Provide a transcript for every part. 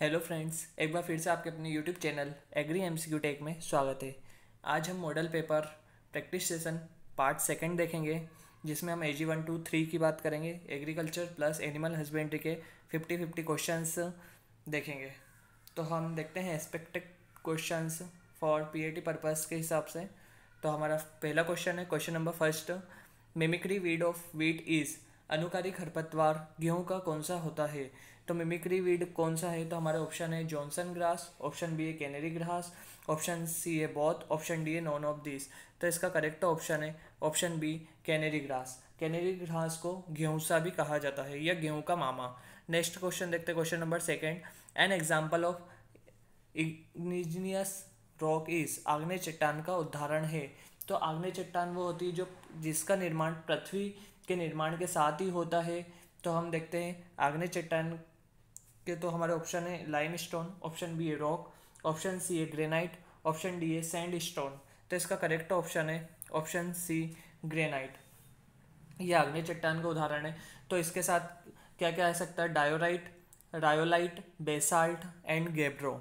Hello friends एक बार फिर से आपके अपने YouTube channel agri M C tech में स्वागत है आज हम model paper practice session part second देखेंगे जिसमें हम A G one two three की बात करेंगे एग्रीकल्चर प्लस एनिमल हस्बेंड्री के फिफ्टी फिफ्टी क्वेश्चन देखेंगे तो हम देखते हैं expected question for T purpose के हिसाब से तो हमारा पहला क्वेश्चन है question number first mimicry weed of wheat is अनुकारी खरपतवार गेहूँ का कौन सा होता है तो मिमिक्री वीड कौन सा है तो हमारे ऑप्शन है जॉनसन ग्रास ऑप्शन बी है कैनरी ग्रास ऑप्शन सी है बॉथ ऑप्शन डी है नॉन ऑफ दिस तो इसका करेक्ट ऑप्शन है option B canary grass canary grass को सा भी कहा जाता है या गेहूं का मामा नेक्स्ट क्वेश्चन देखते question number second an example of igneous rock is आग्नेय चट्टान का उदाहरण है तो आग्नेय चट्टान वो होती है जो जिसका निर्माण पृथ्वी के निर्माण के साथ ही होता है तो हम देखते हैं आग्नेय चट्टान के तो हमारे ऑप्शन है लाइम स्टोन ऑप्शन बी है रॉक ऑप्शन सी है ग्रेनाइट ऑप्शन डी है सैंड स्टोन तो इसका करेक्ट ऑप्शन है ऑप्शन सी ग्रेनाइट ये अग्नि चट्टान का उदाहरण है तो इसके साथ क्या क्या आ सकता है diorite rhyolite basalt and gabbro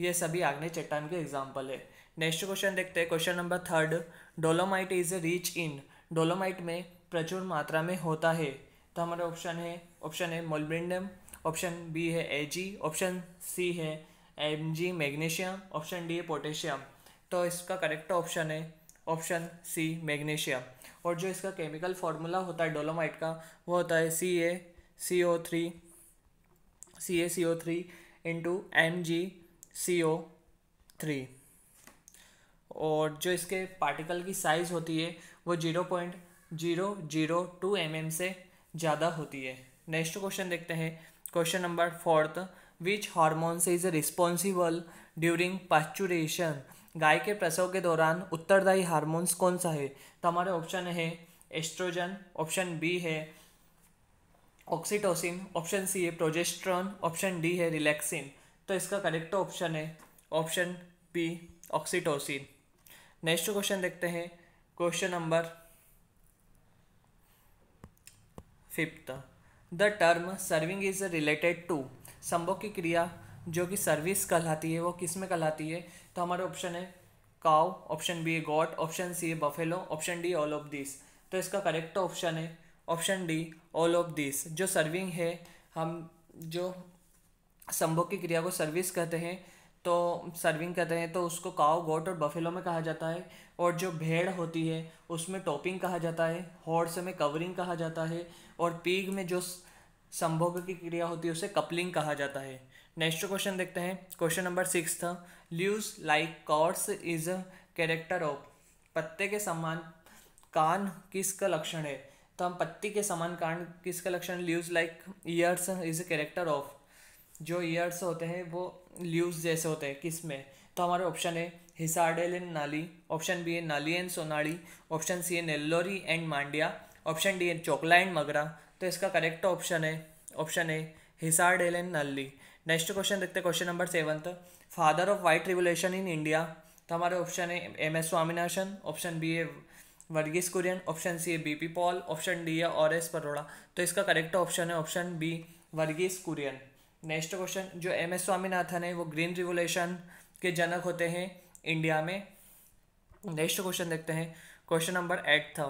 ये सभी आग्नेय चट्टान के एग्जाम्पल है नेक्स्ट क्वेश्चन देखते हैं question number third dolomite is rich in dolomite में प्रचुर मात्रा में होता है तो हमारा ऑप्शन है ऑप्शन है मोलब्रिंडम ऑप्शन बी है ए जी ऑप्शन सी है M G magnesium option D है पोटेशियम तो इसका करेक्ट ऑप्शन है ऑप्शन सी मैग्नीशियम और जो इसका केमिकल फार्मूला होता है डोलोमाइट का वो होता है C A C O three C A C O three into M G C O three और जो इसके पार्टिकल की साइज़ होती है वो zero point zero zero two M M से ज़्यादा होती है नेक्स्ट क्वेश्चन देखते हैं question number fourth which hormones is responsible during parturition गाय के प्रसव के दौरान उत्तरदायी हार्मोन्स कौन सा है तो हमारे ऑप्शन है एस्ट्रोजन ऑप्शन बी है ऑक्सीटोसिन ऑप्शन सी है प्रोजेस्ट्रॉन ऑप्शन डी है रिलैक्सिन तो इसका करेक्ट ऑप्शन है option B oxytocin next question देखते हैं question number fifth the term serving is related to संभोग की क्रिया जो कि सर्विस कहलाती है वो किस में कहलाती है तो हमारे ऑप्शन है काउ ऑप्शन बी है गॉट ऑप्शन सी है buffalo option D all of this तो इसका करेक्ट ऑप्शन है option D all of this जो सर्विंग है हम जो संभोग की क्रिया को सर्विस कहते हैं तो सर्विंग कहते हैं तो उसको काओ गोट और बफेलो में कहा जाता है और जो भेड़ होती है उसमें टॉपिंग कहा जाता है हॉर्स में कवरिंग कहा जाता है और पीग में जो संभोग की क्रिया होती है उसे कपलिंग कहा जाता है नेक्स्ट क्वेश्चन देखते हैं question number six the leaf like ears is a character of पत्ते के समान कान किसका लक्षण है तो हम पत्ती के समान कान किसका लक्षण leaf like ears is a character of जो ईयर्स होते हैं वो ल्यूज जैसे होते हैं किस में तो हमारे ऑप्शन है हिसारडेल इन नाली ऑप्शन बी है नाली एंड सोनाली ऑप्शन सी है Nellori and Mandya option D है चोकला एंड मगरा तो इसका करेक्ट ऑप्शन है option Hisar dale and Nali next question देखते हैं question number seventh father of white revolution in India तो हमारे ऑप्शन है M S Swaminathan option B है वर्गीस कुरियन ऑप्शन सी है B P Pal option D है और एस परोड़ा तो इसका करेक्ट ऑप्शन है option B Varghese Kurien next question जो एम एस स्वामीनाथन है वो ग्रीन रिवोल्यूशन के जनक होते हैं इंडिया में नेक्स्ट क्वेश्चन देखते हैं question number eight the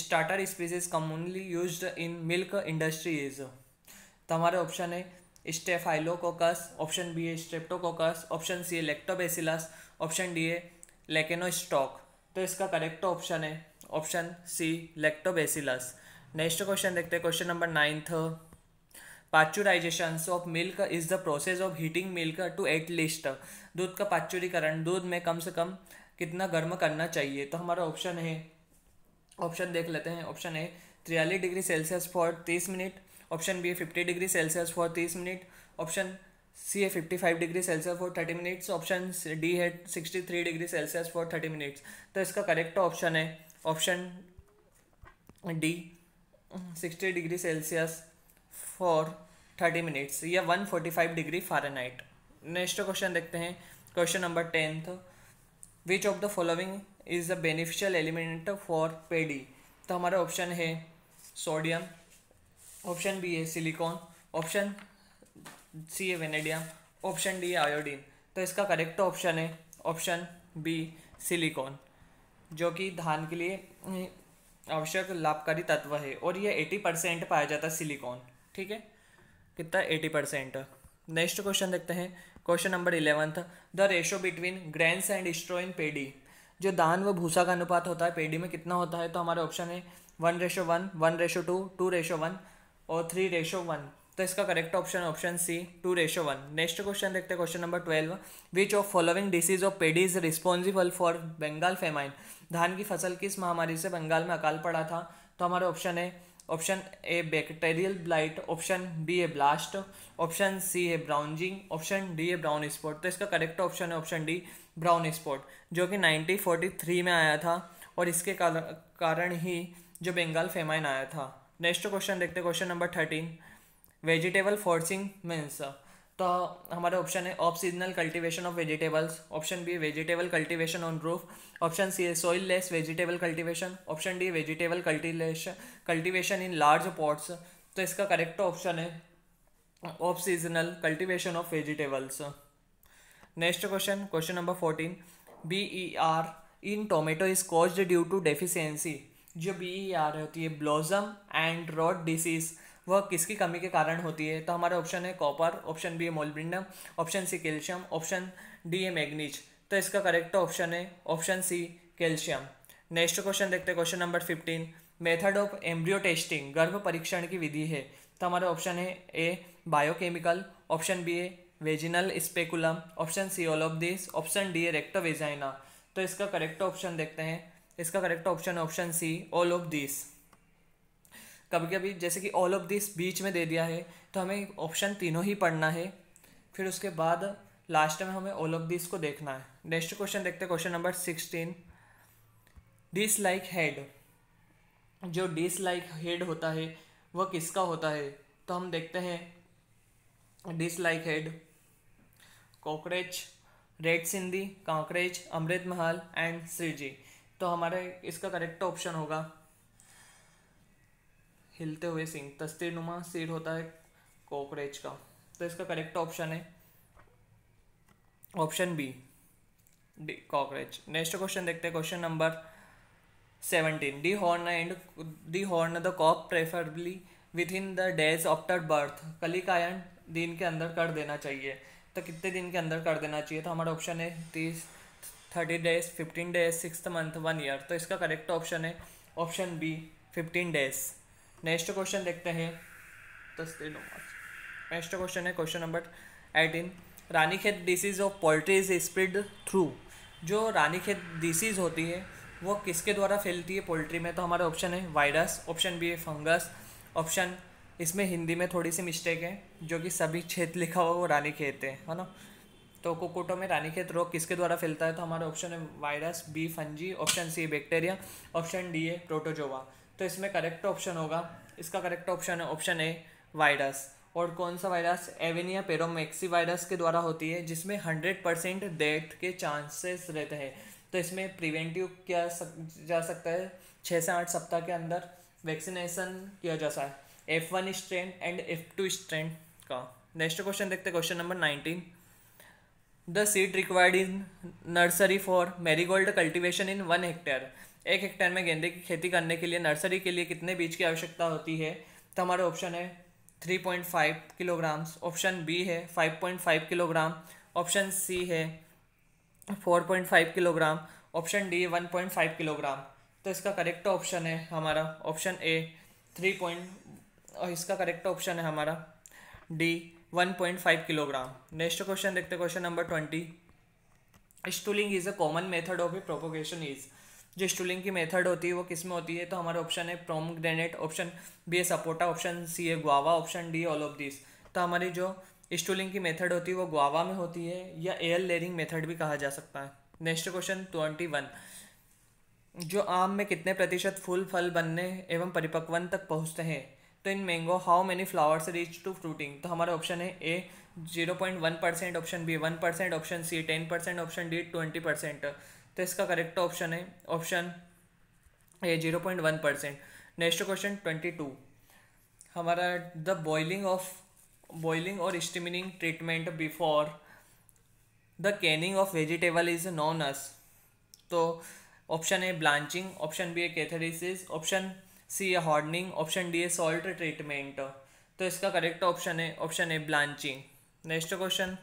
starter species commonly use in milk industry is तो हमारे ऑप्शन है स्टेफाइलोकोकस ऑप्शन बी है स्ट्रेप्टोकोकस ऑप्शन सी है लेक्टोबेसिलस ऑप्शन डी है लेकेनो स्टॉक तो इसका करेक्ट ऑप्शन है option C lactobacillus next question देखते हैं question number ninth pasteurization of milk is the process of heating milk to at least दूध का पाचुरीकरण दूध में कम से कम कितना गर्म करना चाहिए तो हमारा ऑप्शन है ऑप्शन देख लेते हैं ऑप्शन ए तिरयालीस डिग्री सेल्सियस फॉर तीस मिनट ऑप्शन बी है फिफ्टी डिग्री सेल्सियस फॉर तीस मिनट ऑप्शन सी है fifty five degree Celsius for thirty minutes option D है sixty three degree Celsius for thirty minutes तो इसका correct option है option D sixty degree Celsius for thirty minutes या one forty five degree Fahrenheit next question देखते हैं question number tenth which of the following is a beneficial element for paddy तो हमारा option है sodium option B है silicon option C है vanadium option D है iodine तो इसका करेक्ट ऑप्शन है ऑप्शन बी सिलिकॉन जो कि धान के लिए आवश्यक लाभकारी तत्व है और यह एटी परसेंट पाया जाता है सिलिकॉन ठीक है कितना एटी परसेंट नेक्स्ट क्वेश्चन देखते हैं question number eleventh the ratio between grain and in paddy जो दान व भूसा का अनुपात होता है पेडी में कितना होता है तो हमारे ऑप्शन है one ratio one one ratio two two ratio one और थ्री रेशो वन तो इसका correct option option C two ratio one next question देखते हैं question number twelve which of following disease of paddy is responsible for Bengal famine धान की फसल किस महामारी से बंगाल में अकाल पड़ा था तो हमारे ऑप्शन है option A bacterial blight option B है ब्लास्ट ऑप्शन सी है ब्राउनजिंग ऑप्शन डी है ब्राउन स्पॉट तो इसका करेक्ट ऑप्शन है ऑप्शन डी ब्राउन स्पॉट जो कि 1943 में आया था और इसके कारण ही जो बंगाल फेमाइन आया था नेक्स्ट क्वेश्चन देखते question number thirteen vegetable forcing means तो हमारे ऑप्शन है off seasonal cultivation of vegetables option B vegetable cultivation on roof option C है soilless vegetable cultivation option D vegetable cultivation cultivation in large pots तो इसका correct option है off seasonal cultivation of vegetables next question question number fourteen B E R in tomato is caused due to deficiency जो B E R होती है blossom and rod disease वह किसकी कमी के कारण होती है तो हमारा ऑप्शन है कॉपर ऑप्शन बी है molybdenum option C calcium option D है मैग्नीज तो इसका करेक्ट ऑप्शन है option C calcium next question देखते हैं question number fifteen method of embryo testing गर्भ परीक्षण की विधि है तो हमारा ऑप्शन है ए बायोकेमिकल ऑप्शन बी है vaginal speculum option C all of this option D है रेक्टोवेजाइना तो इसका करेक्ट ऑप्शन देखते हैं इसका correct option option C all of this कभी कभी जैसे कि ऑल ऑफ दिस बीच में दे दिया है तो हमें ऑप्शन तीनों ही पढ़ना है फिर उसके बाद लास्ट में हमें ऑल ऑफ दिस को देखना है नेक्स्ट क्वेश्चन देखते हैं question number sixteen dish like head जो डिस लाइक हेड होता है वह किसका होता है तो हम देखते हैं dish like head Kankrej red Sindhi Kankrej Amrit Mahal and Shriji तो हमारे इसका करेक्ट ऑप्शन होगा हिलते हुए सिंह तस्तीर नुमा सीड होता है कॉकरेज का तो इसका करेक्ट ऑप्शन है option B D Kankrej next question देखते हैं question number seventeen dehorn and dehorn the calf preferably within the days after birth कली कायन दिन के अंदर कर देना चाहिए तो कितने दिन के अंदर कर देना चाहिए तो हमारा ऑप्शन है तीस thirty days fifteen days six month one year तो इसका करेक्ट ऑप्शन है option B fifteen days next question देखते हैं दस तो दिन नेक्स्ट क्वेश्चन है question number eighteen Ranikhet disease of poultry is spread through जो रानीखेत डिसीज होती है वो किसके द्वारा फैलती है पोल्ट्री में तो हमारा ऑप्शन है वायरस ऑप्शन बी है फंगस ऑप्शन इसमें हिंदी में थोड़ी सी मिस्टेक है जो कि सभी क्षेत्र लिखा हुआ वो रानी खेत है है ना तो कुकुटों में रानी खेत रोग किसके द्वारा फैलता है तो हमारा ऑप्शन है virus B fungi option C bacteria option D है प्रोटोजोवा तो इसमें करेक्ट ऑप्शन होगा इसका करेक्ट ऑप्शन है ऑप्शन ए वायरस और कौन सा वायरस एवेनिया पेरोमैक्सी वायरस के द्वारा होती है जिसमें हंड्रेड परसेंट डेथ के चांसेस रहते हैं तो इसमें प्रिवेंटिव किया सक, जा सकता है छः से आठ सप्ताह के अंदर वैक्सीनेशन किया जा सकता है F one strain and F two strain का नेक्स्ट क्वेश्चन देखते हैं question number nineteen the seed required in nursery for marigold cultivation in one hectare एक हेक्टेयर में गेंदे की खेती करने के लिए नर्सरी के लिए कितने बीज की आवश्यकता होती है तो हमारे ऑप्शन है three point five kilograms option B है five point five kilogram option C है four point five kilogram option D one point five kilogram तो इसका करेक्ट ऑप्शन है हमारा ऑप्शन ए थ्री पॉइंट और इसका करेक्ट ऑप्शन है हमारा D one point five kilogram next question देखते question number twenty stooling is a common method of a propagation is जो स्टूलिंग की मेथड होती है वो किस में होती है तो हमारा ऑप्शन है pomegranate option B a sapota option C a guava option D all of this तो हमारी जो स्टूलिंग की मेथड होती है वो गुआवा में होती है या एयर लेयरिंग मेथड भी कहा जा सकता है नेक्स्ट क्वेश्चन ट्वेंटी वन जो आम में कितने प्रतिशत फूल फल बनने एवं परिपक्वन तक पहुँचते हैं तो in mango how many flowers reach to fruiting तो हमारा ऑप्शन है A zero point one percent option B one percent option C ten percent option D twenty percent तो इसका करेक्ट ऑप्शन है option A zero point one percent next question twenty two हमारा the boiling of boiling और steaming treatment before the canning of vegetable is known as तो option A blanching option B है कैथेडिसिस option C है hardening option D है salt treatment तो इसका correct option है option A blanching next question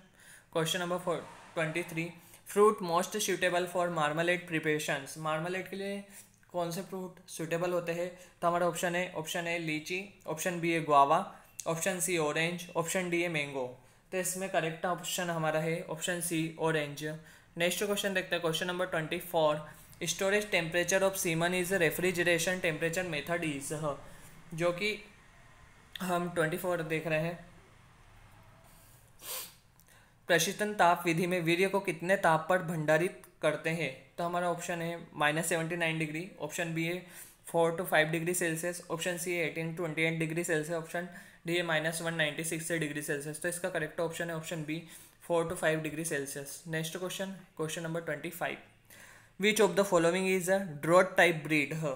question number four twenty three fruit most suitable for marmalade preparation marmalade के लिए कौन से फ्रूट सूटेबल होते हैं तो हमारा ऑप्शन है ऑप्शन है लीची ऑप्शन बी है guava option C orange option D है मैंगो तो इसमें करेक्ट ऑप्शन हमारा है option C orange next question देखते हैं question number twenty four storage temperature of semen is refrigeration temperature method is जो कि हम ट्वेंटी फोर देख रहे हैं प्रशीतन ताप विधि में वीर्य को कितने ताप पर भंडारित करते हैं तो हमारा ऑप्शन है minus seventy nine degree option B है four to five degree Celsius option C है eighteen twenty eight degree Celsius option D है minus one ninety six degree Celsius तो इसका करेक्ट ऑप्शन है option B four to five degree Celsius next question question number twenty five which of the following is a drought type breed ह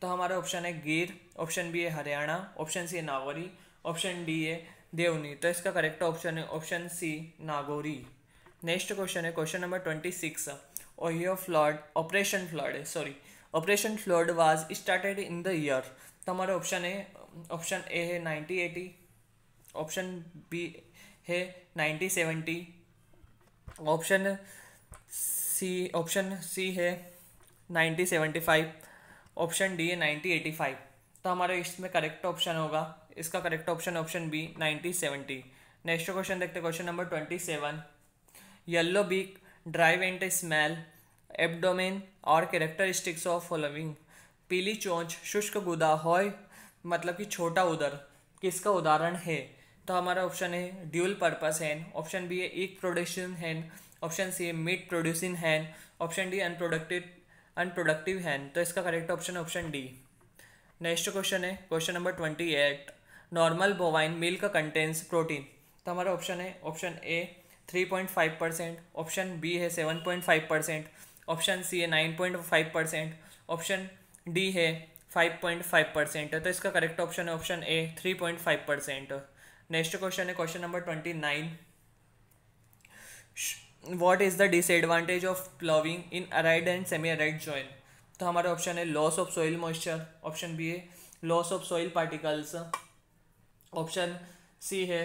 तो हमारा option है गिर option B है Haryana option C है नावरी ऑप्शन डी है देवनी तो इसका करेक्ट ऑप्शन है option C Nagori next question है क्वेश्चन नंबर ट्वेंटी सिक्स ओहियो flood operation flood sorry operation flood was started in the year तो हमारे ऑप्शन है ऑप्शन ए है नाइनटीन एटी ऑप्शन बी है nineteen seventy option C option C है nineteen seventy five option D है nineteen eighty five तो हमारे इसमें करेक्ट ऑप्शन होगा इसका correct option option B nineteen seventy next question देखते question number twenty seven yellow beak dry and small abdomen और characteristics of following पीली चोंच शुष्क गुदा हॉय मतलब कि छोटा उदर किसका उदाहरण है तो हमारा ऑप्शन है ड्यूल पर्पस हैन ऑप्शन बी है एक प्रोडक्शन हैन ऑप्शन सी है मीट प्रोड्यूसिंग हैन ऑप्शन डी अनप्रोडक्टिव अनप्रोडक्टिव हैन तो इसका correct option option D next question है question number twenty eight normal bovine milk contains protein तो हमारा ऑप्शन है option A three point five percent option B है seven point five percent option C है nine point five percent option D है five point five percent तो इसका correct option है option A three point five percent next question है question number twenty nine what is the disadvantage of ploughing in arid and semi arid zone तो हमारा option है loss of soil moisture option B है loss of soil particles option C है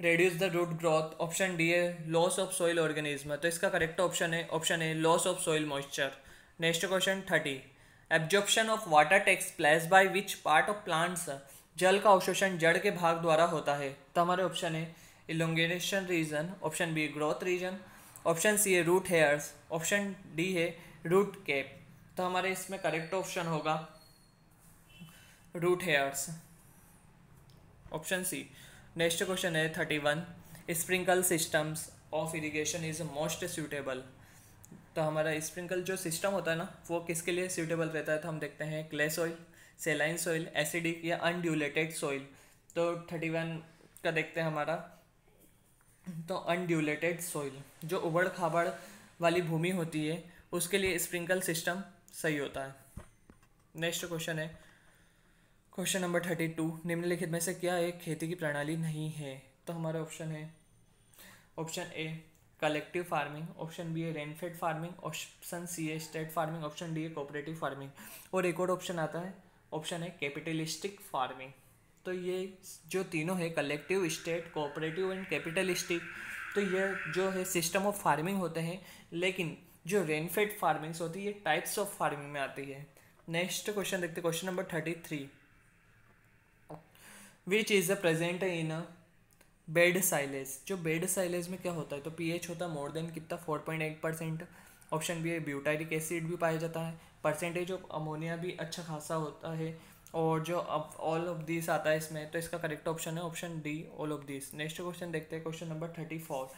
reduce the root growth option D है loss of soil organism तो इसका correct option है option A loss of soil moisture next question thirty absorption of water takes place by which part of plants जल का अवशोषण जड़ के भाग द्वारा होता है तो हमारे option A elongation region option B growth region option C है रूट हेयर्स ऑप्शन डी है रूट कैप तो हमारे इसमें करेक्ट ऑप्शन होगा root hairs option C next question है thirty one sprinkle systems of irrigation is most suitable तो हमारा sprinkle जो सिस्टम होता है ना वो किसके लिए सूटेबल रहता है तो हम देखते हैं clay soil saline soil acidic या अनड्यूलेटेड सॉइल तो थर्टी वन का देखते हैं हमारा तो अनड्यूलेटेड सॉइल जो उबड़ खाबड़ वाली भूमि होती है उसके लिए स्प्रिंकल सिस्टम सही होता है नेक्स्ट क्वेश्चन है क्वेश्चन नंबर थर्टी टू निम्नलिखित में से क्या एक खेती की प्रणाली नहीं है तो हमारा ऑप्शन है option A collective farming option B है रेनफेड फार्मिंग ऑप्शन सी है स्टेट फार्मिंग ऑप्शन डी है कोऑपरेटिव फार्मिंग और एक और ऑप्शन आता है ऑप्शन है कैपिटलिस्टिक फार्मिंग तो ये जो तीनों है collective state cooperative and capitalistic तो ये जो है सिस्टम ऑफ फार्मिंग होते हैं लेकिन जो रेनफेड फार्मिंग्स होती है ये टाइप्स ऑफ फार्मिंग में आती है नेक्स्ट क्वेश्चन देखते question number thirty three which is the present in bad silage जो बेड साइलेज में क्या होता है तो पी एच होता है मोर देन कितना four point eight percent option B है ब्यूटाइरिक एसिड भी पाया जाता है परसेंटेज ऑफ अमोनिया भी अच्छा खासा होता है और जो अब ऑल ऑफ दिस आता है इसमें तो इसका करेक्ट ऑप्शन है option D all of this next question देखते हैं क्वेश्चन नंबर थर्टी फोर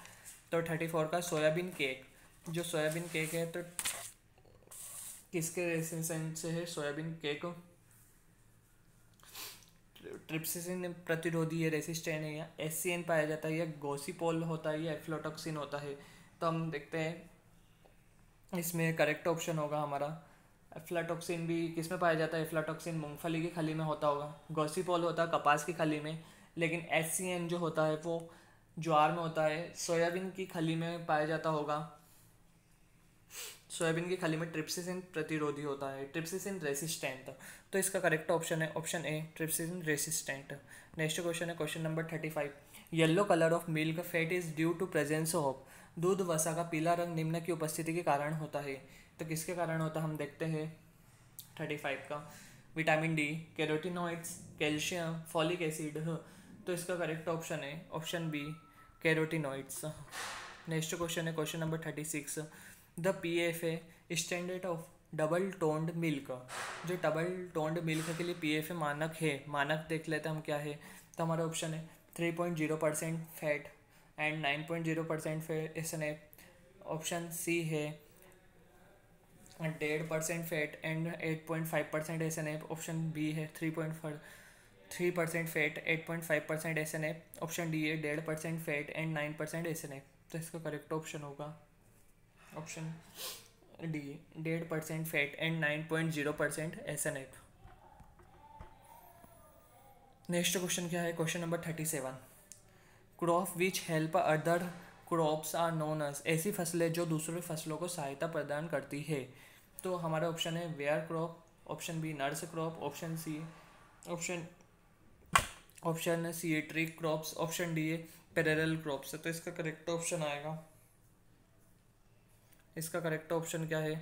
तो थर्टी फोर का सोयाबीन केक जो सोयाबीन केक है तो किसके रेसेंस से है सोयाबीन केक ट्रिप्सिसिन प्रतिरोधी है रेसिस्टेंट है या एस पाया जाता है या गोसीपोल होता है या एफ्लोटॉक्सिन होता है तो हम देखते हैं इसमें करेक्ट ऑप्शन होगा हमारा एफ्लाटॉक्सिन भी किस में पाया जाता है एफ्लाटॉक्सिन मूंगफली की खली में होता होगा गोसीपोल होता है कपास की खली में लेकिन एस जो होता है वो ज्वार में होता है सोयाबीन की खली में पाया जाता होगा सोयाबीन की खाली में ट्रिप्सिसिन प्रतिरोधी होता है ट्रिप्सिसिन रेसिस्टेंट तो इसका करेक्ट ऑप्शन है option A trypsin resistant next question है question number thirty five yellow colour of milk fat is due to presence of दूध वसा का पीला रंग निम्न की उपस्थिति के कारण होता है तो किसके कारण होता है हम देखते हैं थर्टी फाइव का vitamin D carotenoids calcium folic acid तो इसका करेक्ट ऑप्शन है option B carotenoids next question है question number thirty six the P F A standard of double toned milk जो डबल टोन्ड मिल्क के लिए P F ए मानक है मानक देख लेते हैं हम क्या है तो हमारा ऑप्शन है three point zero percent fat and nine point zero percent fat option C है डेढ़ percent fat and eight point five percent S N F option B है three point three percent fat eight point five percent S N F option D है डेढ़ percent fat and nine percent S N F तो इसका correct option होगा option D डेढ़ percent fat and nine point zero percent S N F next question क्या है question number thirty seven crop which help other crops are known as ऐसी फसलें जो दूसरे फसलों को सहायता प्रदान करती है तो हमारा ऑप्शन है where crop option B nurse crop option C option option C tree crops option D है पेरेरल क्रॉप्स तो इसका करेक्ट ऑप्शन आएगा इसका करेक्ट ऑप्शन क्या है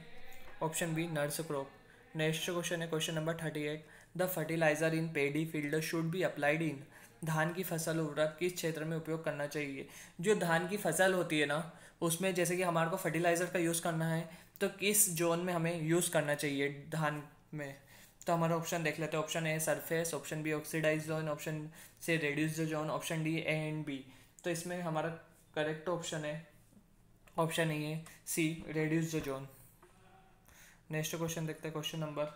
option B nurse crop next question है question number thirty eight the fertiliser in paddy field should be applied in धान की फसल उर्वरक किस क्षेत्र में उपयोग करना चाहिए जो धान की फसल होती है ना उसमें जैसे कि हमारे को फर्टिलाइज़र का यूज़ करना है तो किस जोन में हमें यूज़ करना चाहिए धान में तो हमारा ऑप्शन देख लेते हैं option A surface option B oxidise zone option C reduce zone option D A and B तो इसमें हमारा करेक्ट ऑप्शन है ऑप्शन नहीं है C reduce the zone next question देखते हैं question number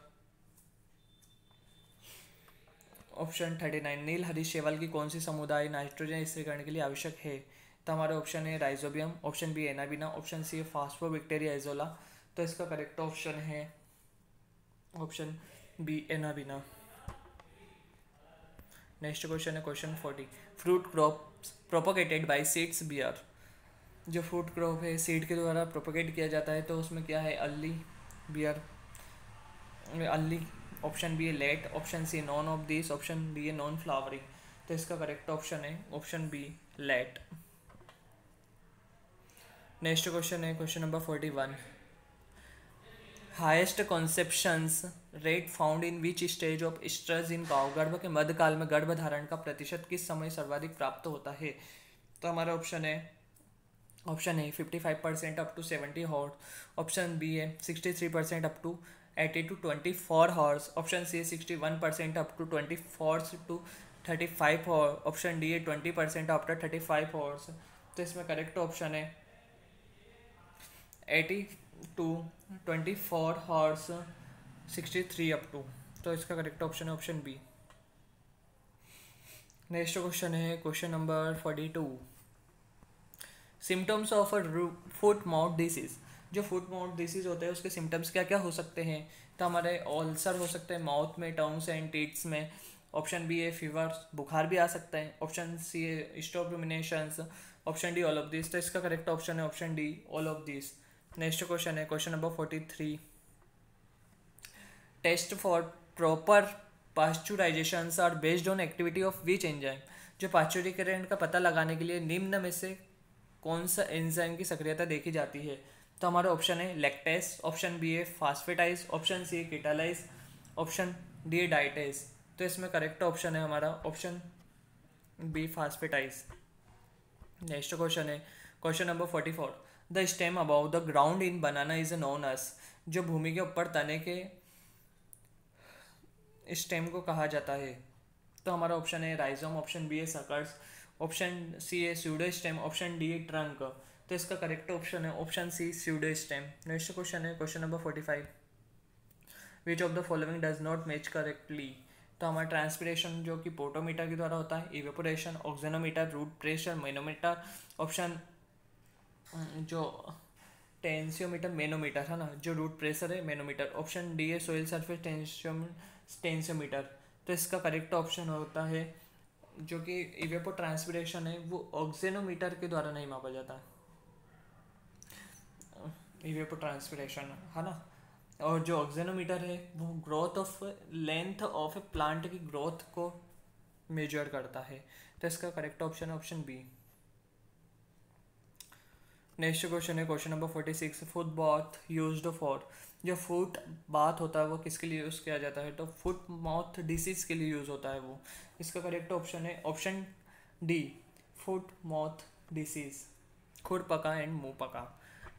option thirty nine नील हरी शेवाल की कौन सी समुदाय नाइट्रोजन स्थिर करने के लिए आवश्यक है तो हमारा ऑप्शन है rhizobium option B anabaena option C है बैक्टेरिया एजोला तो इसका करेक्ट ऑप्शन है option B anabaena next question है question forty fruit crop propagated by seeds bear जो फ्रूट क्रॉप है सीड के द्वारा प्रोपोगेट किया जाता है तो उसमें क्या है early bear early option B है late option C none of this option D है नॉन फ्लावरिंग तो इसका करेक्ट ऑप्शन है option B late next question है question number forty one highest conceptions rate found in which stage of stress in cow गर्भ के मध्यकाल में गर्भ धारण का प्रतिशत किस समय सर्वाधिक प्राप्त होता है तो हमारा ऑप्शन है option A fifty five percent up to seventy hours option B है sixty three percent up to eighty two twenty four hours option C है sixty one percent up to twenty four to thirty five hours option D है twenty percent up to thirty five hours तो इसमें correct option है eighty two twenty four hours sixty three up to तो इसका correct option है option B next question है question number forty two symptoms of a foot mouth disease जो foot mouth disease होते हैं उसके सिम्टम्स क्या क्या हो सकते हैं तो हमारे ऑल्सर हो सकते हैं माउथ में टंग्स एंड टीट्स में ऑप्शन बी है फीवर बुखार भी आ सकता है ऑप्शन सी है stop option D all of this तो इसका करेक्ट ऑप्शन है option D all of this next question है question number forty three test for proper pasteurisation are based on activity of which enzyme जो पास्चुरिकरण का पता लगाने के लिए निम्न में से कौन सा एंजाइम की सक्रियता देखी जाती है तो हमारा ऑप्शन है लेक्टेस ऑप्शन बी है फास्फेटाइज ऑप्शन सी है किटालाइज ऑप्शन डी है डाइटेज तो इसमें करेक्ट ऑप्शन है हमारा option B phosphatase next question है question number forty four the stem above the ground in banana is known as जो भूमि के ऊपर तने के स्टेम को कहा जाता है तो हमारा ऑप्शन है राइजोम ऑप्शन बी है सकर्स ऑप्शन सी है स्यूडो स्टेम ऑप्शन डी है ट्रंक तो इसका करेक्ट ऑप्शन है option C pseudo stem next question है question number forty five which of the following does not match correctly तो हमारा transpiration जो कि पोटोमीटर के द्वारा होता है evaporation auxanometer root pressure manometer option जो टेंसियोमीटर मेनोमीटर है ना जो रूट प्रेशर है मेनोमीटर ऑप्शन डी है सोइल सर्फेस टेंसियोम टेंसियोमीटर तो इसका करेक्ट ऑप्शन होता है जो कि इवेपो ट्रांसपिरेशन है वो ऑक्सीनोमीटर के द्वारा नहीं मापा जाता इवेपो ट्रांसपिरेशन है ना और जो ऑक्सीनोमीटर है वो growth of length of a plant की ग्रोथ को मेजर करता है तो इसका करेक्ट ऑप्शन है ऑप्शन बी नेक्स्ट क्वेश्चन है question number forty six foot bath use for जो फूट बात होता है वो किसके लिए यूज़ किया जाता है तो फुट माउथ डिसीज़ के लिए यूज़ होता है वो इसका करेक्ट ऑप्शन है option D foot mouth disease खुर पका एंड मुँह पका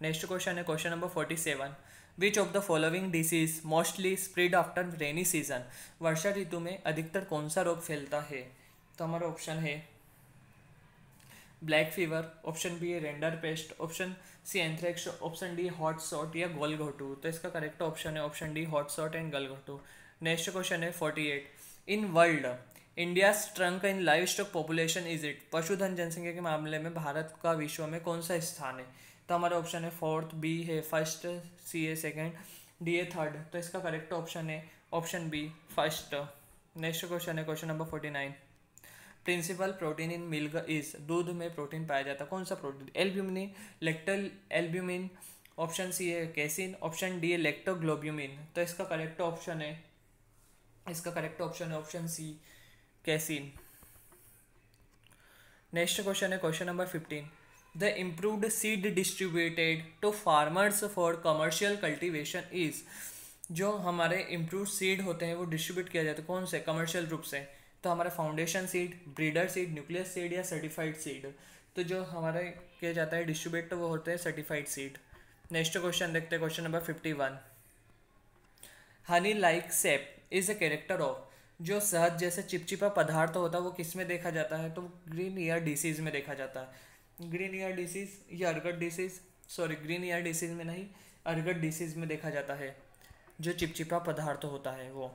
नेक्स्ट क्वेश्चन है question number forty seven which of the following disease mostly spread after rainy season वर्षा ऋतु में अधिकतर कौन सा रोग फैलता है तो हमारा ऑप्शन है black fever option B rinderpest option C anthrax option D hot shot या घोटू तो इसका करेक्ट ऑप्शन है option D hot shot and गल घोटू नेक्स्ट क्वेश्चन है forty eight in world India rank in livestock population is it पशुधन जनसंख्या के मामले में भारत का विश्व में कौन सा स्थान है तो हमारा ऑप्शन है फोर्थ बी है फर्स्ट सी है सेकेंड डी है थर्ड तो इसका करेक्ट ऑप्शन है option B first next question है question number forty nine principal protein in milk is दूध में प्रोटीन पाया जाता है कौन सा protein albumin lactalbumin option C है कैसिन ऑप्शन डी है लेक्टोग्लोब्यूमिन तो इसका करेक्ट ऑप्शन है इसका करेक्ट ऑप्शन है option C casein next question है question number fifteen the improved seed distributed to farmers for commercial cultivation is जो हमारे इम्प्रूव सीड होते हैं वो डिस्ट्रीब्यूट किया जाता है कौन से कमर्शियल रूप से तो हमारा foundation seed breeder seed nucleus seed या सर्टिफाइड सीड तो जो हमारे किया जाता है डिस्ट्रीब्यूट तो वो होते हैं सर्टिफाइड सीड नेक्स्ट क्वेश्चन देखते हैं question number fifty one honey like sap is a character of जो शहद जैसे चिपचिपा पदार्थ तो होता है वो किस में देखा जाता है तो ग्रीन ईयर डिसीज़ में देखा जाता है ग्रीन ईयर डिसीज़ या ergot disease sorry green ear disease में नहीं अर्गट डिसीज़ में देखा जाता है जो चिपचिपा पदार्थ तो होता है वो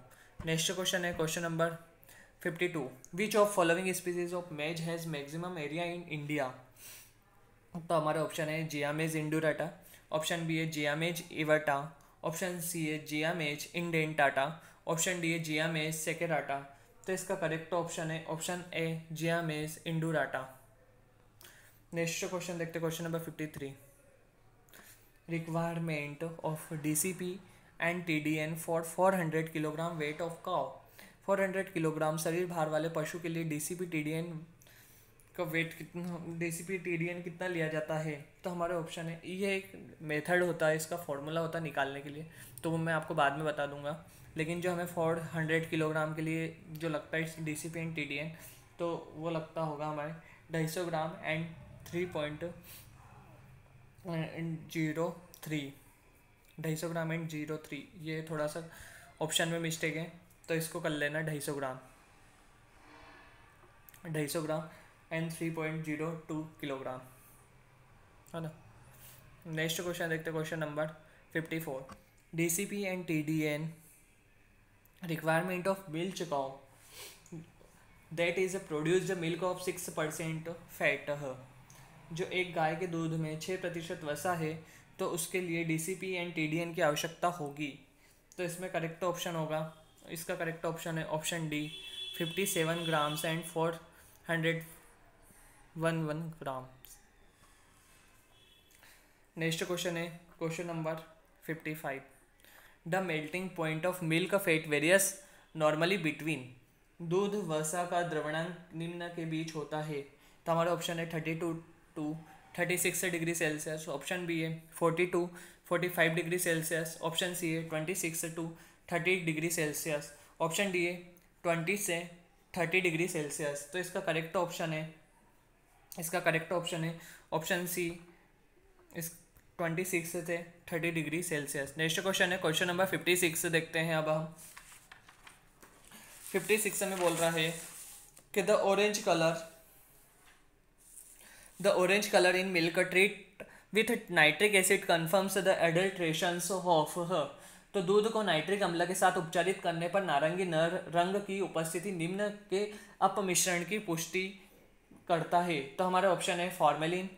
नेक्स्ट क्वेश्चन है question number fifty two which of following species of maize has maximum area in India तो हमारा ऑप्शन है जियामेज इंडोराटा ऑप्शन बी है जियामेज इवाटा ऑप्शन सी है Zea mays indentata option D है जियामेज सेकेराटा तो इसका करेक्ट ऑप्शन है option A Zea mays indurata next question देखते question number fifty three requirement of D C P and T D N for four hundred kilogram weight of cow four hundred kilogram शरीर भार वाले पशु के लिए D C P T D N का weight कितना D C P T D N कितना लिया जाता है तो हमारे ऑप्शन है ये एक मेथड होता है इसका फॉर्मूला होता है निकालने के लिए तो वो मैं आपको बाद में बता दूंगा लेकिन जो हमें फोर हंड्रेड किलोग्राम के लिए जो लगता है D C P and T D N तो वो लगता होगा हमारे ढाई सौ gram and three point zero three ढाई सौ ग्राम एंड जीरो थ्री ये थोड़ा सा ऑप्शन में मिस्टेक है तो इसको कर लेना ढाई सौ ग्राम ढाई सौ gram and three point zero two kilogram है ना नेक्स्ट क्वेश्चन देखते हैं question number fifty four D C P and T D N requirement of milch चुकाओ that is produce the milk of six percent fat जो एक गाय के दूध में छः प्रतिशत वसा है तो उसके लिए D C P and T D N की आवश्यकता होगी तो इसमें करेक्ट ऑप्शन होगा इसका करेक्ट ऑप्शन है option D fifty seven grams and four hundred one one gram next question है question number fifty five the melting point of milk fat varies normally between दूध वसा का द्रवणांक निम्न के बीच होता है तो हमारा ऑप्शन है thirty two to thirty six degree Celsius option B है forty to forty five degree Celsius option C है twenty six to thirty degree Celsius option D है ट्वेंटी से थर्टी डिग्री सेल्सियस तो इसका करेक्ट ऑप्शन है इसका correct option है option C is twenty six से thirty degree Celsius next question है क्वेश्चन नंबर फिफ्टी सिक्स देखते हैं अब हम फिफ्टी सिक्स में बोल रहा है कि the orange colour the orange colour in milk treat with nitric acid confirms the adulteration of her तो दूध को नाइट्रिक अम्ल के साथ उपचारित करने पर नारंगी नर रंग की उपस्थिति निम्न के अपमिश्रण की पुष्टि करता है तो हमारा ऑप्शन है फॉर्मेलिन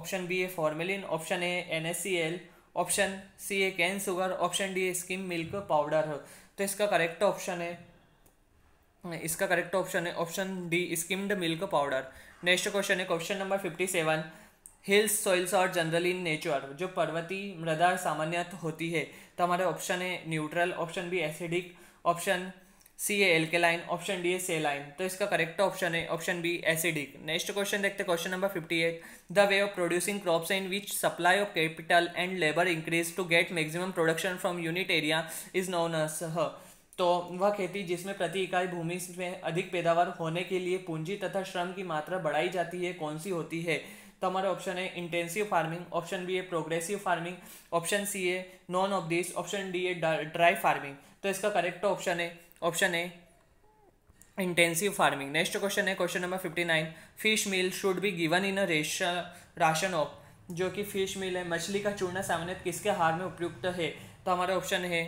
ऑप्शन बी है formalin option A N option C है कैन शुगर ऑप्शन डी है स्किम मिल्क पाउडर तो इसका करेक्ट ऑप्शन है इसका करेक्ट ऑप्शन है option D skimmed milk powder next question है question number fifty seven hills soils are general in nature जो पर्वतीय मृदा सामान्यत होती है तो हमारे ऑप्शन है neutral option B acidic option C alkaline option D a saline तो इसका करेक्ट ऑप्शन है option B acidic next question देखते हैं question number fifty eight the way of producing crops in which supply of capital and labour increase to get maximum production from unit area is known as तो वह खेती जिसमें प्रति इकाई भूमि में अधिक पैदावार होने के लिए पूंजी तथा श्रम की मात्रा बढ़ाई जाती है कौन सी होती है तो हमारा ऑप्शन है इंटेंसिव फार्मिंग ऑप्शन बी है प्रोग्रेसिव फार्मिंग ऑप्शन सी है none of this option D है ड्राई फार्मिंग तो इसका करेक्ट ऑप्शन है option A intensive farming next question है question number fifty nine fish meal should be given in a ration राशन of जो कि fish मील है मछली का चूना सामान्य किसके हार में उपयुक्त है तो हमारा ऑप्शन है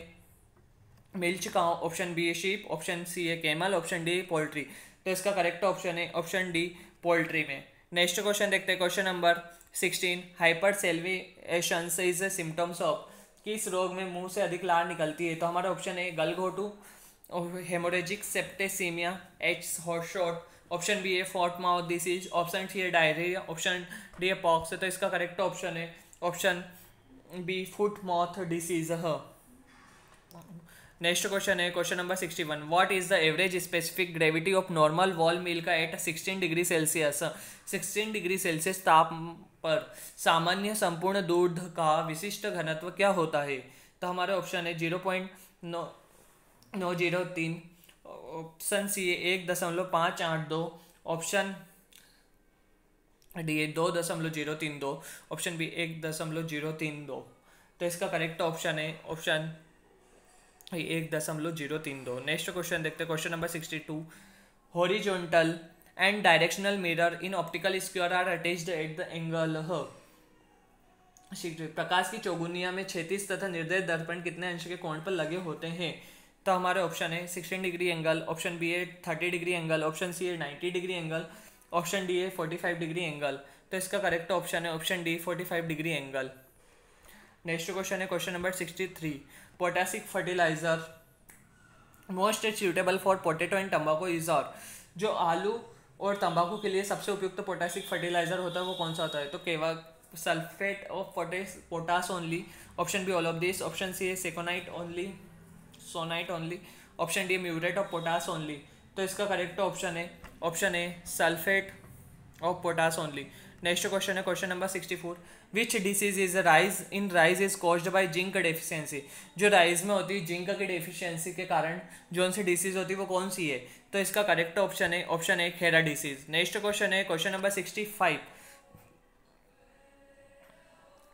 मिल्च का ऑप्शन बी है शीप ऑप्शन सी है कैमल ऑप्शन डी पोल्ट्री तो इसका करेक्ट ऑप्शन है ऑप्शन डी पोल्ट्री में नेक्स्ट क्वेश्चन देखते हैं क्वेश्चन नंबर सिक्सटीन हाइपर से इज सिम्टम्स ऑफ किस रोग में मुंह से अधिक लार निकलती है तो हमारा ऑप्शन है गलघोटू haemorrhagic septicaemia H hot option B है foot mouth disease option C है डायरिया ऑप्शन डी है पॉक्स तो इसका करेक्ट ऑप्शन है option B foot mouth disease है नेक्स्ट क्वेश्चन है question number sixty one what is the average specific gravity of normal whole milk का at sixteen degree Celsius sixteen degree Celsius ताप पर सामान्य संपूर्ण दूध का विशिष्ट घनत्व क्या होता है तो हमारे ऑप्शन है जीरो पॉइंट नौ नौ जीरो तीन ऑप्शन सी एक दशमलव पाँच आठ दो ऑप्शन डी दो दशमलव जीरो तीन दो ऑप्शन बी एक दशमलव जीरो तीन दो तो इसका करेक्ट ऑप्शन है ऑप्शन एक दशमलव जीरो तीन दो नेक्स्ट क्वेश्चन देखते हैं question number sixty two horizontal and directional mirror in optical square are attached at the angle ह प्रकाश की चौगुनिया में छत्तीस तथा निर्देश दर्पण कितने अंश के कोण पर लगे होते हैं तो हमारे ऑप्शन है sixteen degree angle option B है thirty degree angle option C है ninety degree angle option D है फोर्टी फाइव डिग्री एंगल तो इसका करेक्ट ऑप्शन है option D forty five degree angle next question है question number sixty three potassic fertiliser most suitable for potato and तम्बाकू is और जो आलू और तंबाकू के लिए सबसे उपयुक्त तो पोटासिक फर्टिलाइजर होता है वो कौन सा होता है तो केवा sulphate of potash potash only option B all of this option C है सेकोनाइट only schoenite only option D muriate of potash only तो इसका करेक्ट ऑप्शन है option A sulphate of potash only next question है question number sixty four which disease is rice in rice is caused by zinc deficiency जो rice में होती है zinc की deficiency के कारण जो उनसे डिसीज होती है वो कौन सी है तो इसका करेक्ट ऑप्शन है ऑप्शन है खेरा डिसीज नेक्स्ट क्वेश्चन है question number sixty five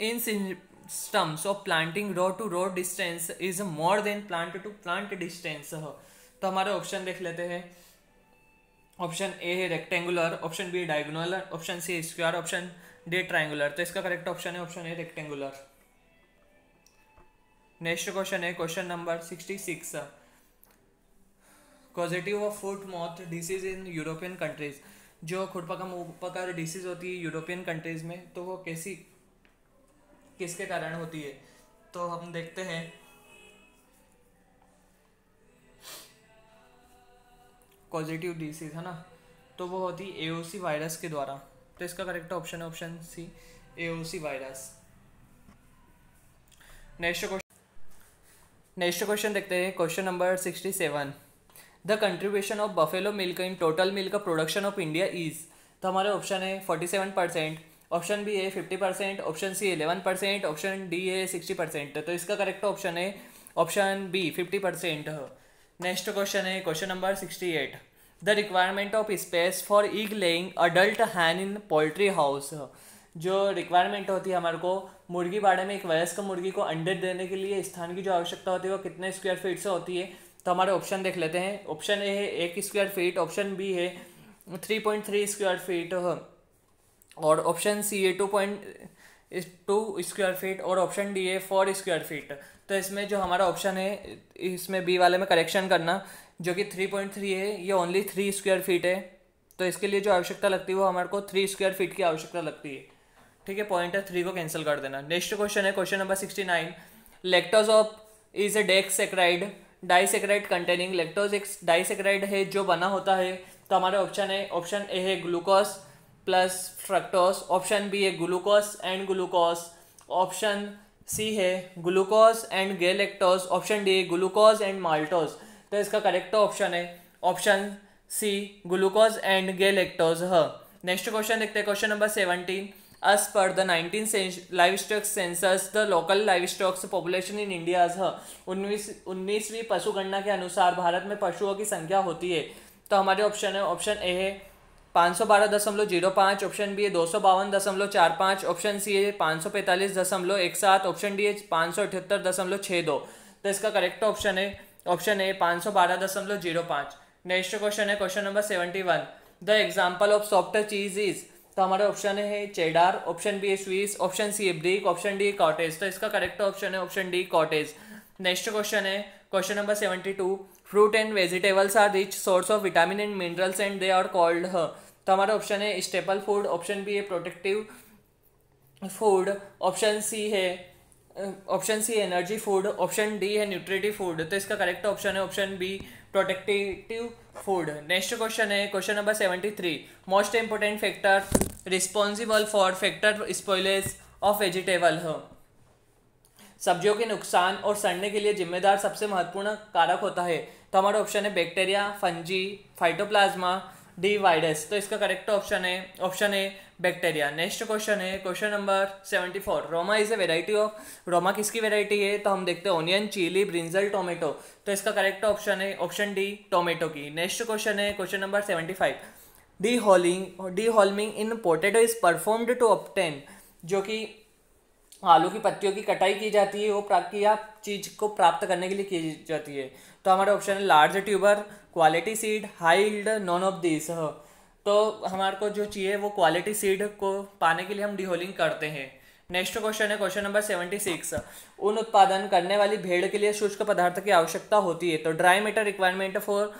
in systems of planting row to row distance is more than plant to plant distance तो हमारे ऑप्शन देख लेते हैं ऑप्शन ए है rectangular option B diagonal option C square option D triangular तो इसका correct option है option है रेक्टेंगुलर नेक्स्ट क्वेश्चन है question number sixty six positive of foot mouth disease in European countries जो खुरपका का डिसीज होती है यूरोपियन कंट्रीज में तो वो कैसी किसके कारण होती है तो हम देखते हैं पॉजिटिव डिसीज है ना तो वो होती एओसी वायरस के द्वारा तो इसका करेक्ट ऑप्शन है option C AOC virus next question next question देखते हैं question number sixty seven the contribution of buffalo milk in total milk production of India is तो हमारे ऑप्शन है forty seven percent option B है fifty percent option C eleven percent option D है sixty percent तो इसका correct option है option B fifty percent next question है question number sixty at the requirement of space for egg laying adult hen in poultry house जो requirement होती है हमारे को मुर्गी बाड़े में एक वयस्क मुर्गी को अंडे देने के लिए स्थान की जो आवश्यकता होती है वो कितने स्क्वायर फीट से होती है तो हमारे ऑप्शन देख लेते हैं ऑप्शन ए है एक स्क्वायर फीट ऑप्शन बी है three point three square feet और ऑप्शन सी है two point two square feet और ऑप्शन डी है फोर स्क्वायर फीट तो इसमें जो हमारा ऑप्शन है इसमें बी वाले में करेक्शन करना जो कि थ्री पॉइंट थ्री है ये ओनली थ्री स्क्वायर फीट है तो इसके लिए जो आवश्यकता लगती है वो हमारे को थ्री स्क्वायर फीट की आवश्यकता लगती है ठीक है पॉइंट थ्री को कैंसिल कर देना नेक्स्ट क्वेश्चन है question number sixty nine lactose of is a disaccharide disaccharide containing lactose एक डाइसेक्राइड है जो बना होता है तो हमारे ऑप्शन है ऑप्शन ए है glucose plus fructose option B है glucose and glucose option C है glucose and galactose option D है ग्लूकोज एंड माल्टोज तो इसका करेक्ट ऑप्शन है option C glucose and galactose ह नेक्स्ट क्वेश्चन देखते हैं question number seventeen as per the nineteen livestock census the local livestocks population in India है उन्नीस उन्नीसवीं पशुगणना के अनुसार भारत में पशुओं की संख्या होती है तो हमारे ऑप्शन है ऑप्शन ए है पाँच सौ बारह दशमलव जीरो पाँच ऑप्शन बी है दो सौ बावन दशमलव चार पाँच ऑप्शन सी है पाँच सौ पैंतालीस दशमलव एक सात ऑप्शन डी है पाँच सौ अठहत्तर दशमलव छः दो तो इसका करेक्ट ऑप्शन है ऑप्शन ए पाँच सौ बारह दशमलव जीरो पाँच नेक्स्ट क्वेश्चन है question number seventy one the example of soft cheese is तो हमारे ऑप्शन है चेडार ऑप्शन बी है स्वीस ऑप्शन सी है ब्रिक ऑप्शन डी कॉटेज तो इसका करेक्ट ऑप्शन है option D cottage next question है question number seventy two fruit and vegetables are rich source of vitamin and minerals and they are called ह तो हमारा option है staple food option B है protective food option C है option C energy food option D है nutritive food तो इसका correct option है option B protective food next question है question number seventy three most important factor responsible for factor spoilage of vegetable है सब्जियों के नुकसान और सड़ने के लिए जिम्मेदार सबसे महत्वपूर्ण कारक होता है तो हमारा ऑप्शन है bacteria fungi phytoplasma D virus तो इसका करेक्ट ऑप्शन है option A bacteria next question है question number seventy four Roma is a variety of Roma किसकी वेराइटी है तो हम देखते हैं ओनियन चिली ब्रिंजल टोमेटो तो इसका करेक्ट ऑप्शन है ऑप्शन डी टोमेटो की नेक्स्ट क्वेश्चन है question number seventy five dehauling dehaulming in potato is performed to obtain जो कि आलू की पत्तियों की कटाई की जाती है वो प्राप्त किया चीज़ को प्राप्त करने के लिए की जाती है तो हमारा ऑप्शन है large tuber quality seed high yield none of this तो हमारे को जो चाहिए वो क्वालिटी सीड को पाने के लिए हम डिहोलिंग करते हैं नेक्स्ट क्वेश्चन है क्वेश्चन नंबर सेवेंटी सिक्स उन उत्पादन करने वाली भेड़ के लिए शुष्क पदार्थ की आवश्यकता होती है तो dry matter requirement for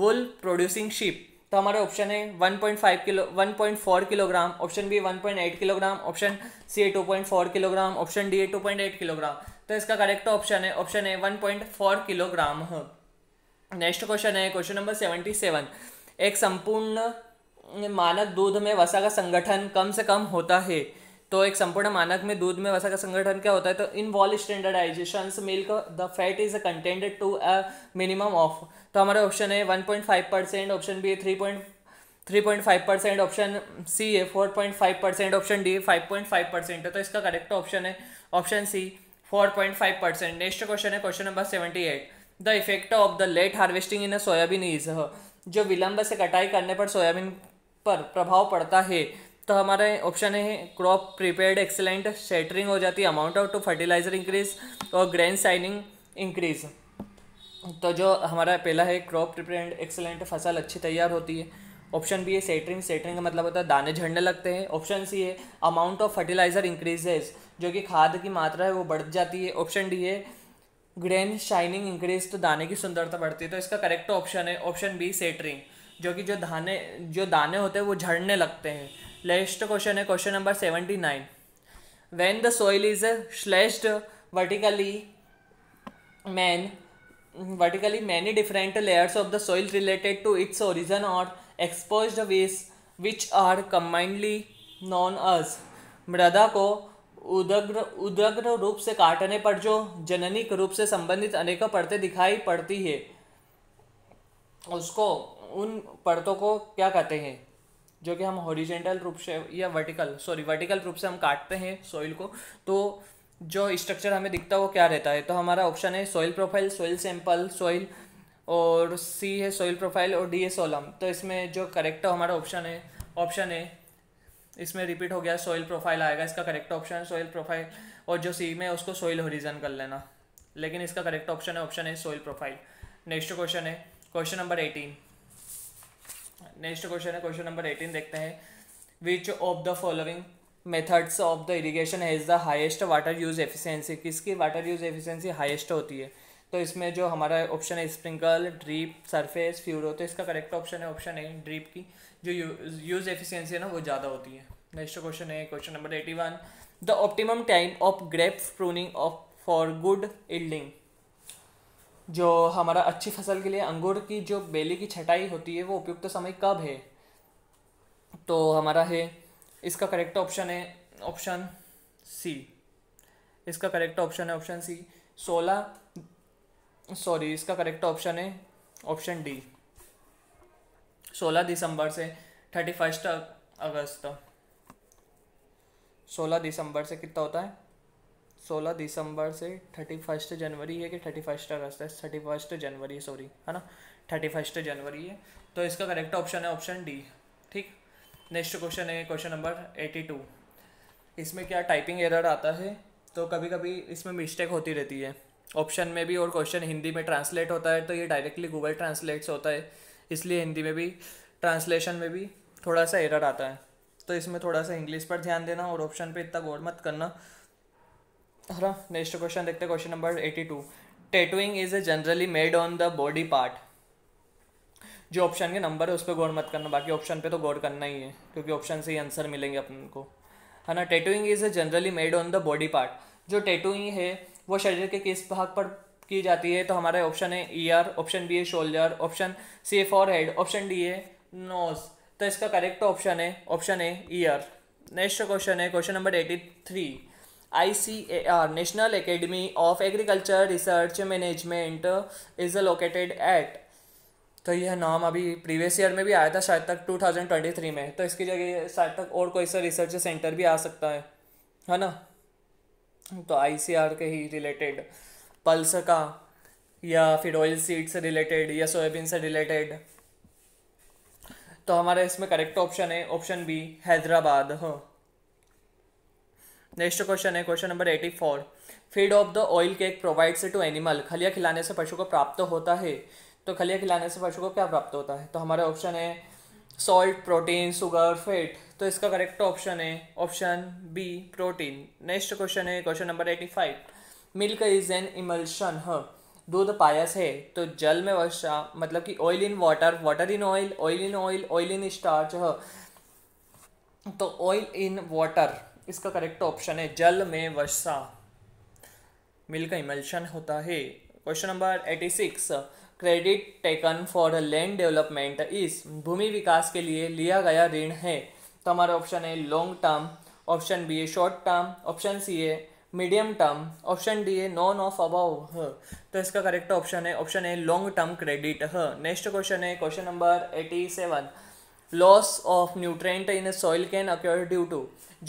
wool producing sheep तो हमारे ऑप्शन है 1.5 kilo 1.4 kilogram option B 1.8 kilogram option C point 2.4 kilogram option D point 2.8 kilogram तो इसका करेक्ट ऑप्शन है ऑप्शन ए 1.4 किलोग्राम है नेक्स्ट क्वेश्चन है क्वेश्चन नंबर सेवेंटी सेवन एक संपूर्ण मानक दूध में वसा का संगठन कम से कम होता है तो एक संपूर्ण मानक में दूध में वसा का संगठन क्या होता है तो in whole standardization milk the fat is contented to a minimum of तो हमारा ऑप्शन है one point five percent option B है three point three point five percent option C है four point five percent option D five point five percent है तो इसका correct option है option C four point five percent next question है question number seventy eight the effect of the late harvesting in a soybean is जो विलंब से कटाई करने पर सोयाबीन पर प्रभाव पड़ता है तो हमारे ऑप्शन है क्रॉप प्रिपेयर्ड एक्सेलेंट शेटरिंग हो जाती है amount of to fertilizer increase और ग्रेन साइनिंग इंक्रीज तो जो हमारा पहला है क्रॉप प्रिपेयर्ड एक्सेलेंट फसल अच्छी तैयार होती है ऑप्शन बी है सेटरिंग सेटरिंग का मतलब होता है दाने झड़ने लगते हैं ऑप्शन सी है अमाउंट ऑफ फर्टिलाइजर इंक्रीजेज जो कि खाद की मात्रा है वो बढ़ जाती है ऑप्शन डी है ग्रेन शाइनिंग इंक्रीज तो दाने की सुंदरता बढ़ती है तो इसका करेक्ट ऑप्शन है ऑप्शन बी सेटरिंग जो कि जो दाने जो दाने होते हैं वो झड़ने लगते हैं लेस्ट क्वेश्चन है question number seventy nine when the soil is sliced vertically man vertically many different layers of the soil related to its origin और expose waste which are combinedly known as मृदा को उदग्र उदग्र रूप से काटने पर जो जननिक रूप से संबंधित अनेकों परतें दिखाई पड़ती है उसको उन परतों को क्या कहते हैं जो कि हम हॉरिजेंटल रूप से या वर्टिकल सॉरी वर्टिकल रूप से हम काटते हैं सॉइल को तो जो स्ट्रक्चर हमें दिखता है वो क्या रहता है तो हमारा ऑप्शन है soil profile soil sample soil और सी है सॉइल प्रोफाइल और डी है सोलम तो इसमें जो करेक्ट हमारा ऑप्शन है ऑप्शन है इसमें रिपीट हो गया सोइल प्रोफाइल आएगा इसका करेक्ट ऑप्शन है सोइल प्रोफाइल और जो सी में उसको सोइल होरिजन कर लेना लेकिन इसका करेक्ट ऑप्शन है ऑप्शन है सोइल प्रोफाइल नेक्स्ट क्वेश्चन है question number eighteen next question है क्वेश्चन नंबर एटीन देखते हैं which of the following methods of the irrigation has the highest water use efficiency किसकी वाटर यूज़ एफिशियंसी हाइस्ट होती है तो इसमें जो हमारा ऑप्शन है स्प्रिंकल ड्रीप सरफेस फ्यूरो तो इसका करेक्ट ऑप्शन है ऑप्शन है ड्रीप की जो यूज एफिशिएंसी है ना वो ज़्यादा होती है नेक्स्ट क्वेश्चन है question number eighty one the optimum time of grape pruning of for good yielding जो हमारा अच्छी फसल के लिए अंगूर की जो बेली की छटाई होती है वो उपयुक्त समय कब है तो हमारा है इसका करेक्ट ऑप्शन है ऑप्शन सी इसका करेक्ट ऑप्शन है ऑप्शन सी सोलह सॉरी इसका करेक्ट ऑप्शन है ऑप्शन डी सोलह दिसंबर से थर्टी फर्स्ट अगस्त सोलह दिसंबर से कितना होता है सोलह दिसंबर से थर्टी फर्स्ट जनवरी है कि थर्टी फर्स्ट अगस्त है थर्टी फर्स्ट जनवरी सॉरी है ना थर्टी फर्स्ट जनवरी है तो इसका करेक्ट ऑप्शन है ऑप्शन डी ठीक नेक्स्ट क्वेश्चन है क्वेश्चन नंबर एटी टू इसमें क्या टाइपिंग एरर आता है तो कभी कभी इसमें मिस्टेक होती रहती है ऑप्शन में भी और क्वेश्चन हिंदी में ट्रांसलेट होता है तो ये डायरेक्टली गूगल ट्रांसलेट्स होता है इसलिए हिंदी में भी ट्रांसलेशन में भी थोड़ा सा एरर आता है तो इसमें थोड़ा सा इंग्लिश पर ध्यान देना और ऑप्शन पे इतना गौर मत करना हरा नेक्स्ट क्वेश्चन देखते हैं question number eighty two tattooing is a generally made on the body part जो ऑप्शन के नंबर है उस पर गौर मत करना बाकी ऑप्शन पे तो गौर करना ही है क्योंकि ऑप्शन से ही आंसर मिलेंगे अपन को है ना tattooing is a generally made on the body part जो टेटूइंग है वो शरीर के किस भाग पर की जाती है तो हमारे ऑप्शन है ईयर ऑप्शन बी है शोल्डर ऑप्शन सी है फॉर हेड ऑप्शन डी है नोज तो इसका करेक्ट ऑप्शन है ऑप्शन है ईयर नेक्स्ट क्वेश्चन है question number eighty three I C A R National Academy of Agriculture Research Management is located at तो यह नाम अभी प्रीवियस ईयर में भी आया था शायद तक 2023 में तो इसकी जगह शायद तक और कोई सा रिसर्च सेंटर भी आ सकता है है ना तो आई सी आर के ही रिलेटेड पल्स का या फिर ऑयल सीड से रिलेटेड या सोयाबीन से रिलेटेड तो हमारा इसमें करेक्ट ऑप्शन है ऑप्शन बी हैदराबाद हो नेक्स्ट क्वेश्चन है question number eighty four feed of the oil cake provides to animal खलिया खिलाने से पशु को प्राप्त होता है तो खलिया खिलाने से पशु को क्या प्राप्त होता है तो हमारा ऑप्शन है सॉल्ट प्रोटीन शुगर फेट तो इसका करेक्ट ऑप्शन है option B protein next question है question number eighty five milk is an emulsion ह हाँ। दूध पायस है तो जल में वर्षा मतलब कि oil in water water in oil oil in oil oil in starch है तो ऑयल इन वाटर इसका करेक्ट ऑप्शन है जल में वर्षा मिल्क इमल्शन होता है question number eighty six credit taken for land development इस भूमि विकास के लिए लिया गया ऋण है तो हमारा ऑप्शन है लॉन्ग टर्म ऑप्शन बी है शॉर्ट टर्म ऑप्शन सी है मीडियम टर्म ऑप्शन डी है नॉन ऑफ अबाउ तो इसका करेक्ट ऑप्शन है option A long term credit next question है question number eighty seven loss of nutrient in soil can occur due to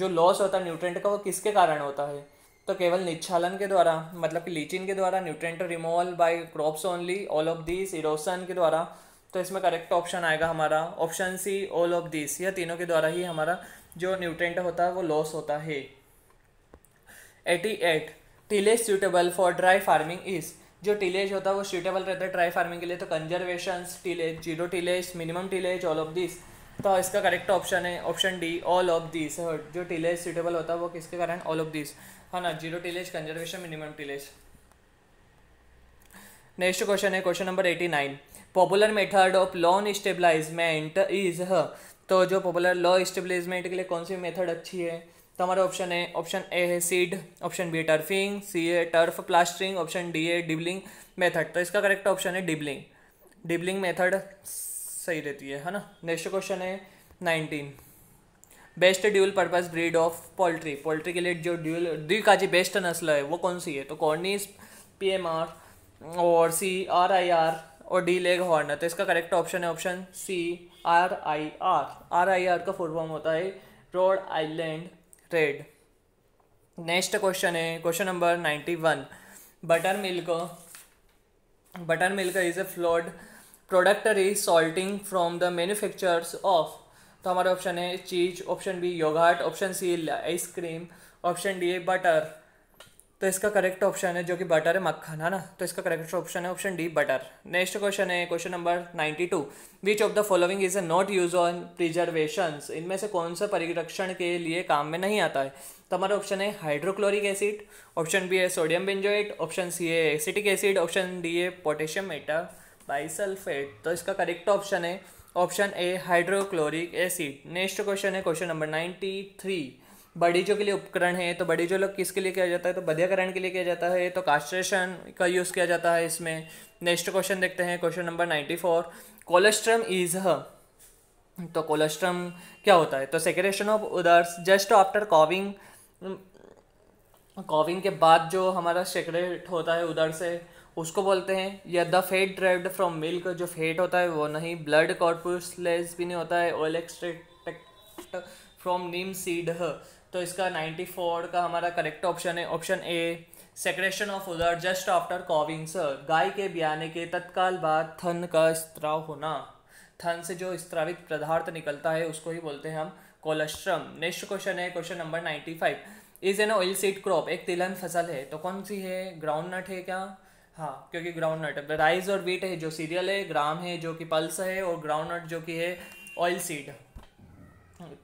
जो loss होता है nutrient का वो किसके कारण होता है तो केवल निच्छालन के द्वारा मतलब कि लीचिन के द्वारा nutrient removal by crops only all of this erosion के द्वारा तो इसमें करेक्ट ऑप्शन आएगा हमारा option C all of this यह तीनों के द्वारा ही हमारा जो न्यूट्रेंट होता है वो लॉस होता है eighty eight tillage suitable for dry farming is जो टिलेज होता है वो सूटेबल रहता है ड्राई फार्मिंग के लिए तो conservation tillage zero tillage minimum tillage all of this तो इसका करेक्ट ऑप्शन है option D all of this जो टिलेज सूटेबल होता है वो किसके कारण ऑल ऑफ दिस है ना zero tillage conservation minimum tillage next question है question number eighty nine popular method of lawn establishment is तो जो पॉपुलर लॉ स्टेबलाइजमेंट के लिए कौन सी मेथड अच्छी है तो हमारा ऑप्शन है ऑप्शन ए है seed option B turfing C है टर्फ प्लास्टरिंग ऑप्शन डी है डिबलिंग मेथड तो इसका करेक्ट ऑप्शन है डिबलिंग डिबलिंग मेथड सही रहती है है ना नेक्स्ट क्वेश्चन है nineteen best dual purpose breed of poultry poultry के लिए जो ड्यूल दी का जी बेस्ट नस्ल है वो कौन सी है तो कॉर्नीस पी एम आर और सी आर आई आर और डी लेग हॉर्न तो इसका करेक्ट ऑप्शन है option C R I R R I R का फुल फॉर्म होता है Rhode Island Red next question है question number ninety one butter milk butter milk is a flowed product resulting from the manufacturers of तो हमारा option है cheese option B yogurt option C ice cream option D है butter तो इसका correct option है जो कि बटर है मक्खन है ना तो इसका करेक्ट ऑप्शन है option D butter next question है question number ninety two which of the following is a not use on preservation इनमें से कौन सा परिरक्षण के लिए काम में नहीं आता है तो हमारा ऑप्शन है हाइड्रोक्लोरिक एसिड ऑप्शन बी है सोडियम बेंजोइट ऑप्शन सी है एसिटिक एसिड ऑप्शन डी है पोटेशियम मेटा बाइसल्फेट तो इसका करेक्ट ऑप्शन है option A hydrochloric acid next question है क्वेश्चन नंबर नाइन्टी थ्री बड़ी जो के लिए उपकरण है तो बड़ी जो लोग किसके लिए किया जाता है तो बध्यकरण के लिए किया जाता है तो कास्ट्रेशन का यूज़ किया जाता है इसमें नेक्स्ट क्वेश्चन देखते हैं question number ninety four colostrum is ह तो कोलेस्ट्रम क्या होता है तो secretion of udders just after calving calving के बाद जो हमारा सेक्रेट होता है उधर से उसको बोलते हैं या the fat derived from milk जो फेट होता है वो नहीं ब्लड कॉर्पूसलेस भी नहीं होता है oil extract from neem seed तो इसका 94 का हमारा करेक्ट ऑप्शन है option A secretion of udder just after calving sir गाय के बियाने के तत्काल बाद थन का स्त्राव होना थन से जो स्त्रावित पदार्थ निकलता है उसको ही बोलते हैं हम कोलेस्ट्रम नेक्स्ट क्वेश्चन है question number ninety five is an oil seed crop एक तिलहन फसल है तो कौन सी है ग्राउंड नट है क्या हाँ क्योंकि ग्राउंड नट राइस और वीट है जो सीरियल है ग्राम है जो कि पल्स है और ग्राउंड नट जो कि है ऑयल सीड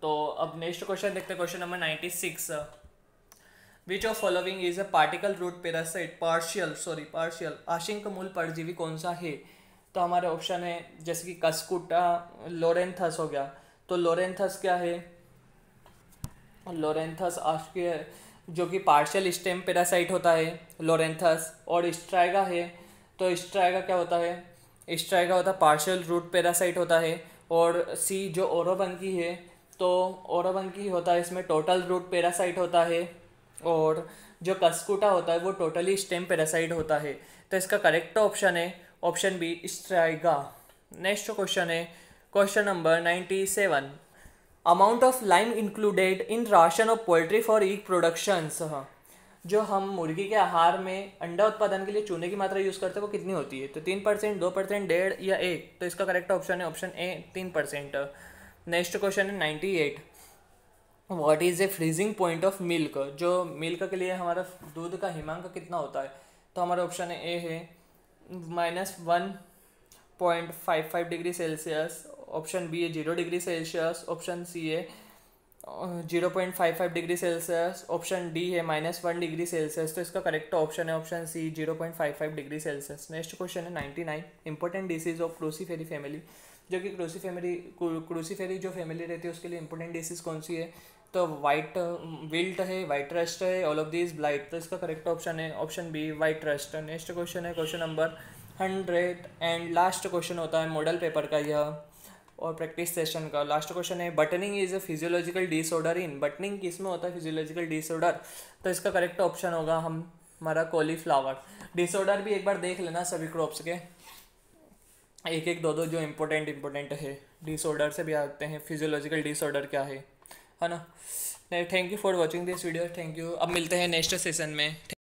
तो अब नेक्स्ट क्वेश्चन देखते हैं question number ninety six which of following is a particle root parasite partial sorry partial आशिंक मूल परजीवी कौन सा है तो हमारे ऑप्शन है जैसे कि कस्कुटा लोरेंथस हो गया तो लोरेंथस क्या है लोरेंथस आपके जो कि पार्शियल स्टेम पेरासाइट होता है लोरेंथस और स्ट्राइगा है तो स्ट्राइगा क्या होता है स्ट्राइगा होता है पार्शियल रूट पेरासाइट होता है और सी जो ओरोबंकी की है तो ओराबंकी होता है इसमें टोटल रूट पेरासाइट होता है और जो कस्कुटा होता है वो टोटली स्टेम पेरासाइट होता है तो इसका करेक्ट ऑप्शन है option B striga next question है question number ninety seven amount of lime included in ration of poultry for egg productions जो हम मुर्गी के आहार में अंडा उत्पादन के लिए चूने की मात्रा यूज़ करते हैं वो कितनी होती है तो तीन परसेंट दो परसेंट डेढ़ या एक तो इसका करेक्ट ऑप्शन है ऑप्शन ए तीन परसेंट नेक्स्ट क्वेश्चन है ninety eight what is a freezing point of milk जो मिल्क के लिए हमारा दूध का हिमांक कितना होता है तो हमारा ऑप्शन ए है minus one point five five degree Celsius option B है zero degree Celsius option C है zero point five five degree Celsius option D है माइनस वन डिग्री सेल्सियस तो इसका करेक्ट ऑप्शन है option C zero point five five degree Celsius next question है ninety nine important disease of cruciferae family जबकि crucifer family फेरी जो family रहती है उसके लिए इंपॉर्टेंट डिसीज कौन सी है तो वाइट विल्ट um, है वाइट रस्ट है ऑल ऑफ दिस ब्लाइट तो इसका करेक्ट ऑप्शन है option B white rust next question है question number hundred and last question होता है मॉडल पेपर का यह और प्रैक्टिस सेशन का लास्ट क्वेश्चन है buttoning is a physiological disorder in buttoning किस में होता है फिजियोलॉजिकल डिसऑर्डर तो इसका करेक्ट ऑप्शन होगा हम हमारा कॉलीफ्लावर डिसऑर्डर भी एक बार देख लेना सभी क्रॉप्स के एक एक दो दो जो इम्पोर्टेंट इम्पोर्टेंट है डिसऑर्डर से भी आते हैं फिजियोलॉजिकल डिसऑर्डर क्या है है ना thank you for watching this video thank you अब मिलते हैं नेक्स्ट सेशन में